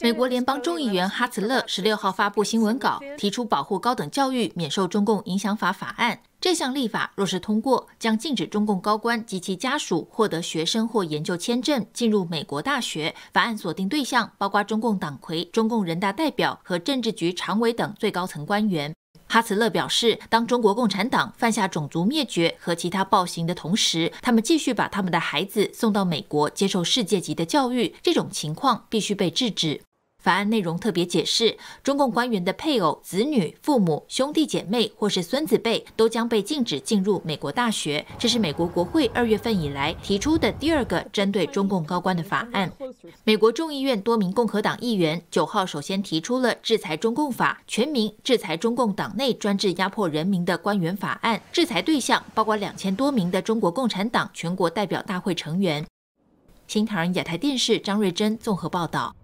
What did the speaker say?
美国联邦众议员哈茨勒十六号发布新闻稿，提出保护高等教育免受中共影响法法案。这项立法若是通过，将禁止中共高官及其家属获得学生或研究签证进入美国大学。法案锁定对象包括中共党魁、中共人大代表和政治局常委等最高层官员。哈茨勒表示，当中国共产党犯下种族灭绝和其他暴行的同时，他们继续把他们的孩子送到美国接受世界级的教育，这种情况必须被制止。法案内容特别解释，中共官员的配偶、子女、父母、兄弟姐妹或是孙子辈都将被禁止进入美国大学。这是美国国会二月份以来提出的第二个针对中共高官的法案。美国众议院多名共和党议员九号首先提出了制裁中共法，全名《制裁中共党内专制压迫人民的官员法案》，制裁对象包括两千多名的中国共产党全国代表大会成员。新唐人亚太电视张瑞珍综合报道。